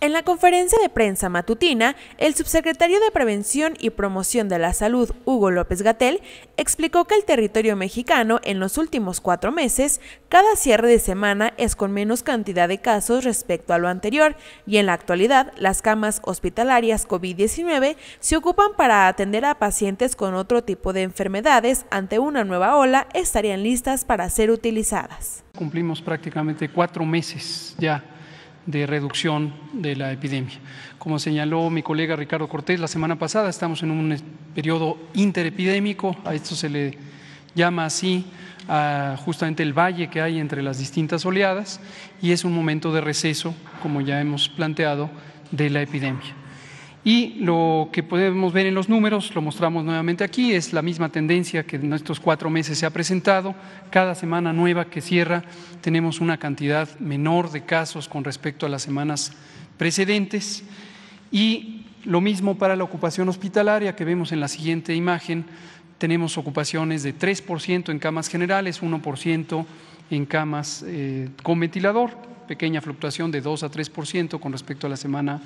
En la conferencia de prensa matutina, el subsecretario de Prevención y Promoción de la Salud, Hugo López Gatel, explicó que el territorio mexicano en los últimos cuatro meses, cada cierre de semana es con menos cantidad de casos respecto a lo anterior y en la actualidad las camas hospitalarias COVID-19 se ocupan para atender a pacientes con otro tipo de enfermedades ante una nueva ola estarían listas para ser utilizadas. Cumplimos prácticamente cuatro meses ya de reducción de la epidemia. Como señaló mi colega Ricardo Cortés la semana pasada, estamos en un eh, periodo interepidémico, a esto se le llama así a justamente el valle que hay entre las distintas oleadas y es un momento de receso, como ya hemos planteado, de la epidemia. Y lo que podemos ver en los números, lo mostramos nuevamente aquí, es la misma tendencia que en estos cuatro meses se ha presentado. Cada semana nueva que cierra tenemos una cantidad menor de casos con respecto a las semanas precedentes. Y lo mismo para la ocupación hospitalaria que vemos en la siguiente imagen. Tenemos ocupaciones de 3% en camas generales, 1% en camas eh, con ventilador, pequeña fluctuación de 2 a 3% con respecto a la semana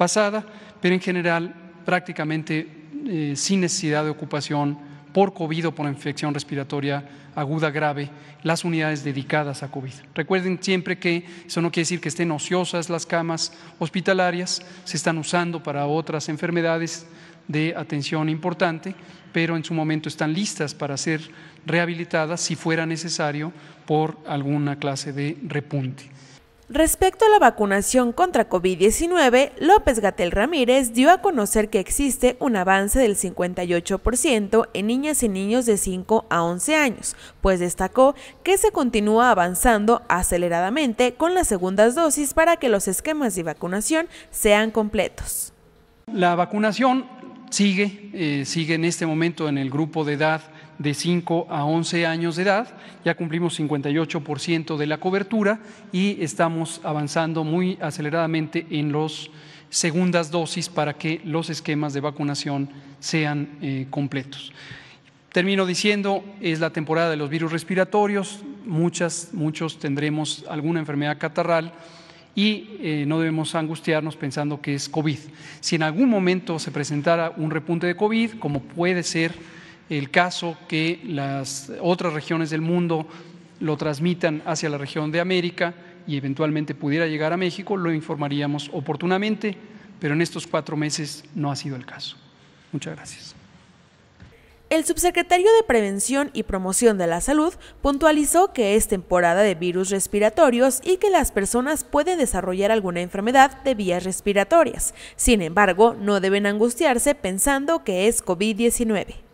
pasada, pero en general prácticamente eh, sin necesidad de ocupación por COVID o por infección respiratoria aguda grave, las unidades dedicadas a COVID. Recuerden siempre que eso no quiere decir que estén ociosas las camas hospitalarias, se están usando para otras enfermedades de atención importante, pero en su momento están listas para ser rehabilitadas si fuera necesario por alguna clase de repunte. Respecto a la vacunación contra COVID-19, López Gatel Ramírez dio a conocer que existe un avance del 58% en niñas y niños de 5 a 11 años, pues destacó que se continúa avanzando aceleradamente con las segundas dosis para que los esquemas de vacunación sean completos. La vacunación sigue, eh, sigue en este momento en el grupo de edad de 5 a 11 años de edad. Ya cumplimos 58% de la cobertura y estamos avanzando muy aceleradamente en las segundas dosis para que los esquemas de vacunación sean eh, completos. Termino diciendo, es la temporada de los virus respiratorios, muchas, muchos tendremos alguna enfermedad catarral y eh, no debemos angustiarnos pensando que es COVID. Si en algún momento se presentara un repunte de COVID, como puede ser el caso que las otras regiones del mundo lo transmitan hacia la región de América y eventualmente pudiera llegar a México, lo informaríamos oportunamente, pero en estos cuatro meses no ha sido el caso. Muchas gracias. El subsecretario de Prevención y Promoción de la Salud puntualizó que es temporada de virus respiratorios y que las personas pueden desarrollar alguna enfermedad de vías respiratorias. Sin embargo, no deben angustiarse pensando que es COVID-19.